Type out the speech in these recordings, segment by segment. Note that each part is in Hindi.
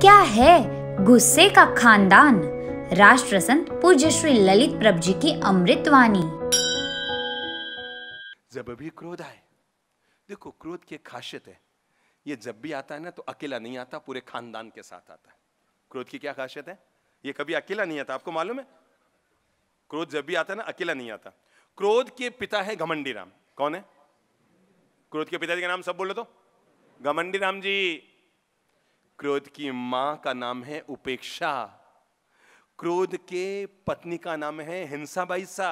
क्या है गुस्से का खानदान राष्ट्र संत पूज्य श्री ललित प्रभ जी की अमृत वाणी जब भी क्रोध आए देखो क्रोध की खासियत है ये जब भी आता है ना तो अकेला नहीं आता पूरे खानदान के साथ आता है क्रोध की क्या खासियत है ये कभी अकेला नहीं आता आपको मालूम है क्रोध जब भी आता है ना अकेला नहीं आता क्रोध के पिता है घमंडी राम कौन है क्रोध के पिताजी का नाम सब बोले तो घमंडी राम जी क्रोध की मां का नाम है उपेक्षा क्रोध के पत्नी का नाम है हिंसा बाईसा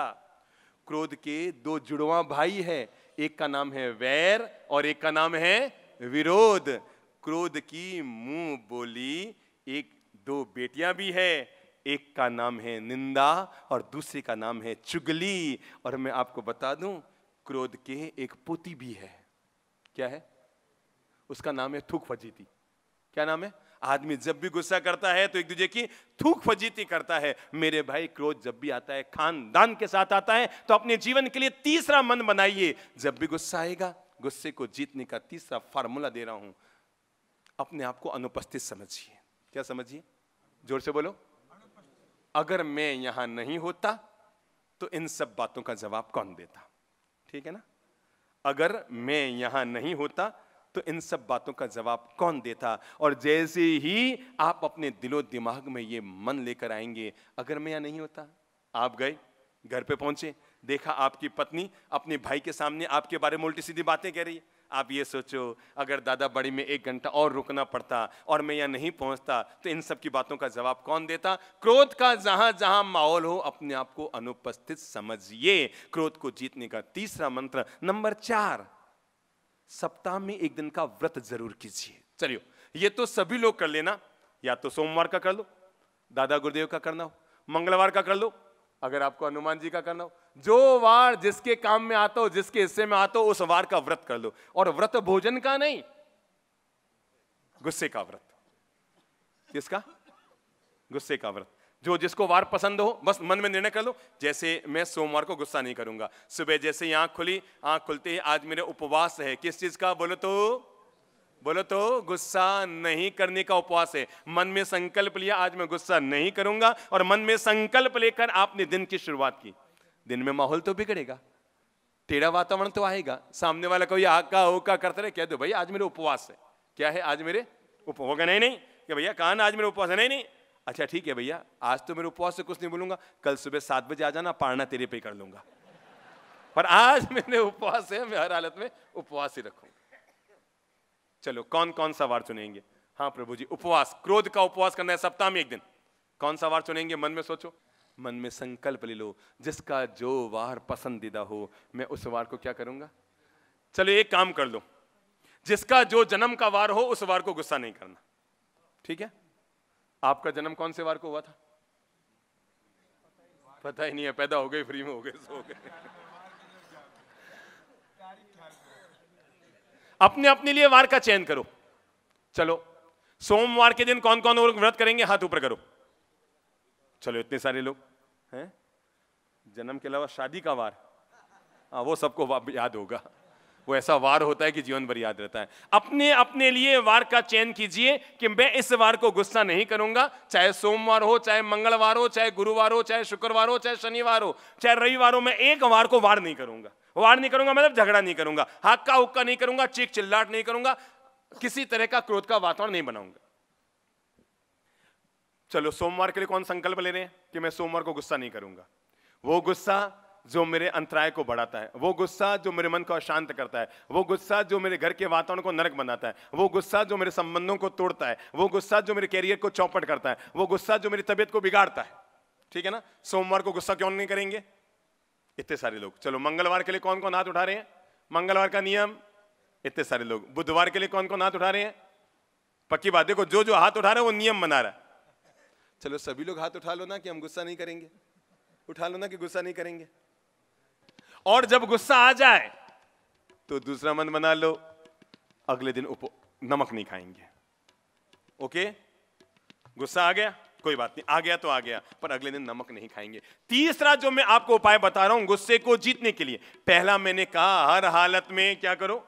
क्रोध के दो जुड़वा भाई है एक का नाम है वैर और एक का नाम है विरोध क्रोध की मुंह बोली एक दो बेटियां भी है एक का नाम है निंदा और दूसरे का नाम है चुगली और मैं आपको बता दूं क्रोध के एक पोती भी है क्या है उसका नाम है थूक फजीती क्या नाम है आदमी जब भी गुस्सा करता है तो एक दूसरे की थूक फजीती करता है मेरे भाई क्रोध जब भी आता है खानदान के साथ आता है तो अपने जीवन के लिए तीसरा मन बनाइए जब भी गुस्सा आएगा गुस्से को जीतने का तीसरा फार्मूला दे रहा हूं अपने आप को अनुपस्थित समझिए क्या समझिए जोर से बोलो अगर मैं यहां नहीं होता तो इन सब बातों का जवाब कौन देता ठीक है ना अगर मैं यहां नहीं होता तो इन सब बातों का जवाब कौन देता और जैसे ही आप अपने दिलो दिमाग में ये मन लेकर आएंगे अगर मैं यहाँ नहीं होता आप गए घर पे पहुंचे देखा आपकी पत्नी अपने भाई के सामने आपके बारे में उल्टी सीधी बातें कह रही है आप ये सोचो अगर दादा बड़ी में एक घंटा और रुकना पड़ता और मैं यहाँ नहीं पहुंचता तो इन सब की बातों का जवाब कौन देता क्रोध का जहां जहां माहौल हो अपने आप को अनुपस्थित समझिए क्रोध को जीतने का तीसरा मंत्र नंबर चार सप्ताह में एक दिन का व्रत जरूर कीजिए चलिए ये तो सभी लोग कर लेना या तो सोमवार का कर लो दादा गुरुदेव का करना हो मंगलवार का कर लो अगर आपको हनुमान जी का करना हो जो वार जिसके काम में आता हो जिसके हिस्से में आता हो उस वार का व्रत कर लो और व्रत भोजन का नहीं गुस्से का व्रत किसका गुस्से का व्रत जो जिसको वार पसंद हो बस मन में निर्णय कर लो जैसे मैं सोमवार को गुस्सा नहीं करूंगा सुबह जैसे ही आँख खुली आँख खुलते ही आज मेरे उपवास है किस चीज़ का बोलो तो बोलो तो गुस्सा नहीं करने का उपवास है मन में संकल्प लिया आज मैं गुस्सा नहीं करूंगा और मन में संकल्प लेकर आपने दिन की शुरुआत की दिन में माहौल तो बिगड़ेगा टेढ़ा वातावरण तो आएगा सामने वाला कोई आका ओका करते रहे कह दो भैया आज मेरे उपवास है क्या है आज मेरे उपवास नहीं नहीं भैया कहा ना आज मेरे उपवास है नहीं नहीं अच्छा ठीक है भैया आज तो मेरे उपवास से कुछ नहीं बोलूंगा कल सुबह सात बजे आ जाना पारना तेरे पे कर लूंगा पर आज मैंने उपवास है मैं हर हालत में उपवास ही रखूंगा चलो कौन कौन सा वार चुनेंगे हाँ प्रभु जी उपवास क्रोध का उपवास करना है सप्ताह में एक दिन कौन सा वार चुनेंगे मन में सोचो मन में संकल्प ले लो जिसका जो वार पसंदीदा हो मैं उस वार को क्या करूंगा चलो एक काम कर लो जिसका जो जन्म का वार हो उस वार को गुस्सा नहीं करना ठीक है आपका जन्म कौन से वार को हुआ था पता ही नहीं है पैदा हो गए फ्री में हो गए सो गए अपने अपने लिए वार का चयन करो चलो सोमवार के दिन कौन कौन लोग व्रत करेंगे हाथ ऊपर करो चलो इतने सारे लोग हैं जन्म के अलावा शादी का वार आ, हाँ, वो सबको याद होगा वो ऐसा वार होता है कि जीवन भर याद रहता है अपने अपने लिए वार का चयन कीजिए कि मैं इस वार को गुस्सा नहीं करूंगा चाहे सोमवार हो चाहे मंगलवार हो चाहे गुरुवार हो चाहे शुक्रवार हो चाहे शनिवार हो चाहे रविवार हो मैं एक वार को वार नहीं करूंगा वार नहीं करूंगा मतलब झगड़ा नहीं करूंगा हक्का हुक्का नहीं करूंगा चीख चिल्लाट नहीं करूंगा किसी तरह का क्रोध का वातावरण नहीं बनाऊंगा चलो सोमवार के लिए कौन संकल्प ले रहे हैं कि मैं सोमवार को गुस्सा नहीं करूंगा वो गुस्सा जो मेरे अंतराय को बढ़ाता है वो गुस्सा जो मेरे मन को अशांत करता है वो गुस्सा जो मेरे घर के वातावरण को नरक बनाता है वो गुस्सा जो मेरे संबंधों को तोड़ता है वो गुस्सा जो मेरे कैरियर को चौपट करता है वो गुस्सा जो मेरी तबियत को बिगाड़ता है ठीक है ना सोमवार को गुस्सा क्यों नहीं करेंगे इतने सारे लोग चलो मंगलवार के लिए कौन कौन हाथ उठा रहे हैं मंगलवार का नियम इतने सारे लोग बुधवार के लिए कौन कौन हाथ उठा रहे हैं पक्की बात देखो जो जो हाथ उठा रहा है वो नियम बना रहा है चलो सभी लोग हाथ उठा लो ना कि हम गुस्सा नहीं करेंगे उठा लो ना कि गुस्सा नहीं करेंगे और जब गुस्सा आ जाए तो दूसरा मन बना लो अगले दिन उप नमक नहीं खाएंगे ओके गुस्सा आ गया कोई बात नहीं आ गया तो आ गया पर अगले दिन नमक नहीं खाएंगे तीसरा जो मैं आपको उपाय बता रहा हूं गुस्से को जीतने के लिए पहला मैंने कहा हर हालत में क्या करो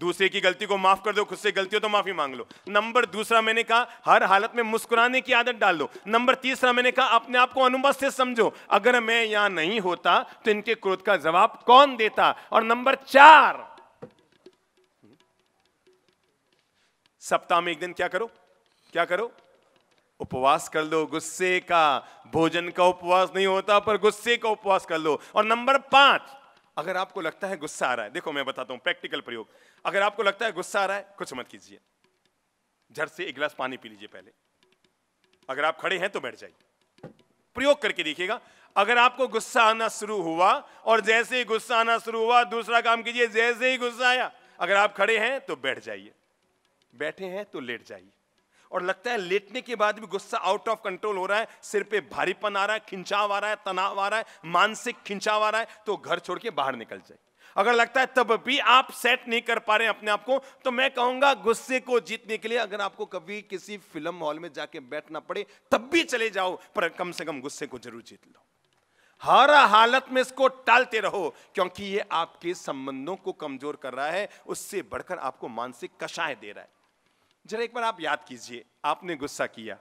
दूसरे की गलती को माफ कर दो खुद से गलती हो तो माफी मांग लो नंबर दूसरा मैंने कहा हर हालत में मुस्कुराने की आदत डाल दो नंबर तीसरा मैंने कहा अपने आप को अनुपस्थित समझो अगर मैं यहां नहीं होता तो इनके क्रोध का जवाब कौन देता और नंबर चार सप्ताह में एक दिन क्या करो क्या करो उपवास कर लो गुस्से का भोजन का उपवास नहीं होता पर गुस्से का उपवास कर लो और नंबर पांच अगर आपको लगता है गुस्सा आ रहा है देखो मैं बताता हूं प्रैक्टिकल प्रयोग अगर आपको लगता है गुस्सा आ रहा है कुछ मत कीजिए झट से एक गिलास पानी पी लीजिए पहले अगर आप खड़े हैं तो बैठ जाइए प्रयोग करके देखिएगा अगर आपको गुस्सा आना शुरू हुआ और जैसे ही गुस्सा आना शुरू हुआ दूसरा काम कीजिए जैसे ही गुस्सा आया अगर आप खड़े हैं तो बैठ जाइए बैठे हैं तो लेट जाइए और लगता है लेटने के बाद भी गुस्सा आउट ऑफ कंट्रोल हो रहा है सिर पे भारीपन आ रहा है खिंचाव आ रहा है तनाव आ रहा है मानसिक खिंचाव आ रहा है तो घर छोड़ के बाहर निकल जाइए अगर लगता है तब भी आप सेट नहीं कर पा रहे हैं अपने आप को तो मैं कहूंगा गुस्से को जीतने के लिए अगर आपको कभी किसी फिल्म हॉल में जाके बैठना पड़े तब भी चले जाओ पर कम से कम गुस्से को जरूर जीत लो हर हालत में इसको टालते रहो क्योंकि ये आपके संबंधों को कमजोर कर रहा है उससे बढ़कर आपको मानसिक कषाय दे रहा है जरा एक बार आप याद कीजिए आपने गुस्सा किया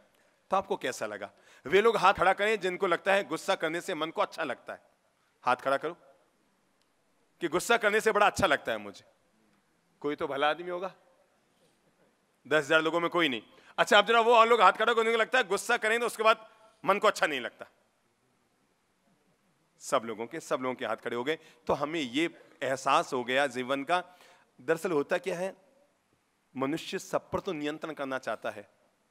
तो आपको कैसा लगा वे लोग हाथ खड़ा करें जिनको लगता है गुस्सा करने से मन को अच्छा लगता है हाथ खड़ा करो कि गुस्सा करने से बड़ा अच्छा लगता है मुझे कोई तो भला आदमी होगा दस हजार लोगों में कोई नहीं अच्छा अब जरा वो और लोग हाथ खड़ा करने को लगता है गुस्सा करें तो उसके बाद मन को अच्छा नहीं लगता सब लोगों के सब लोगों के हाथ खड़े हो गए तो हमें ये एहसास हो गया जीवन का दरअसल होता क्या है मनुष्य सब पर तो नियंत्रण करना चाहता है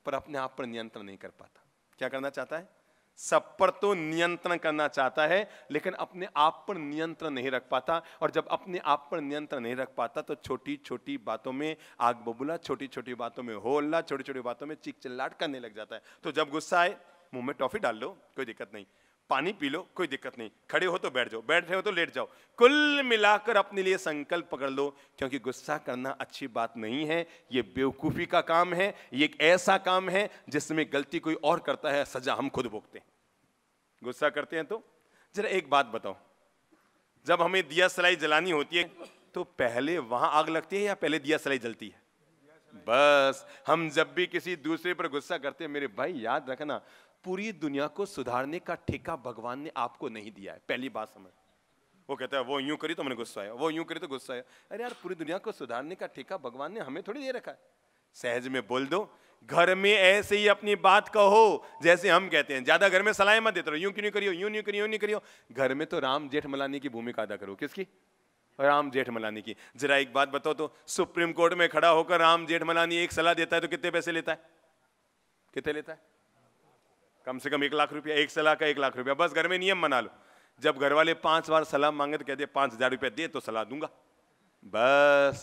पर अपने आप पर नियंत्रण नहीं कर पाता क्या करना चाहता है सब पर तो नियंत्रण करना चाहता है लेकिन अपने आप पर नियंत्रण नहीं रख पाता और जब अपने आप पर नियंत्रण नहीं रख पाता तो छोटी छोटी बातों में आग बबूला छोटी छोटी बातों में हो अल्लाह छोटी छोटी बातों में चिक चिल्लाट करने लग जाता है तो जब गुस्सा आए मुंह में टॉफी डाल लो कोई दिक्कत नहीं पानी पी लो कोई दिक्कत नहीं खड़े हो तो बैठ जाओ बैठ रहे हो तो लेट जाओ कुल मिलाकर अपने लिए संकल्प पकड़ लो क्योंकि गुस्सा करना अच्छी बात नहीं है ये बेवकूफ़ी का काम है ये एक ऐसा काम है जिसमें गलती कोई और करता है सजा हम खुद भोगते हैं गुस्सा करते हैं तो जरा एक बात बताओ जब हमें दिया सलाई जलानी होती है तो पहले वहां आग लगती है या पहले दिया सलाई जलती है बस हम जब भी किसी दूसरे पर गुस्सा करते हैं मेरे भाई याद रखना पूरी दुनिया को सुधारने का ठेका भगवान ने आपको नहीं दिया है पहली बात समझ वो कहते हैं वो यूं करी तो मैंने गुस्सा आया वो यूं करी तो गुस्सा आया अरे यार पूरी दुनिया को सुधारने का ठेका भगवान ने हमें थोड़ी दे रखा है सहज में बोल दो घर में ऐसे ही अपनी बात कहो जैसे हम कहते हैं ज्यादा घर में सलाह मत देते रहो यूं क्यों नहीं करियो यूं नहीं करियो यूं नहीं करियो घर में तो राम जेठ मलानी की भूमिका अदा करो किसकी राम जेठ मलानी की जरा एक बात बताओ तो सुप्रीम कोर्ट में खड़ा होकर राम जेठ मलानी एक सलाह देता है तो कितने पैसे लेता है कितने लेता है कम से कम एक लाख रुपया एक सलाह का एक लाख रुपया बस घर में नियम बना लो जब घर वाले पांच बार सलाह मांगे तो कहते पांच हज़ार रुपया दे तो सलाह दूंगा बस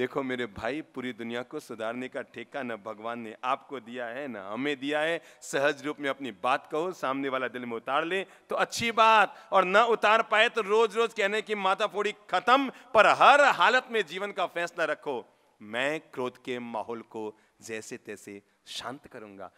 देखो मेरे भाई पूरी दुनिया को सुधारने का ठेका न भगवान ने आपको दिया है न हमें दिया है सहज रूप में अपनी बात कहो सामने वाला दिल में उतार ले तो अच्छी बात और न उतार पाए तो रोज रोज कहने की माता फोड़ी खत्म पर हर हालत में जीवन का फैसला रखो मैं क्रोध के माहौल को जैसे तैसे शांत करूंगा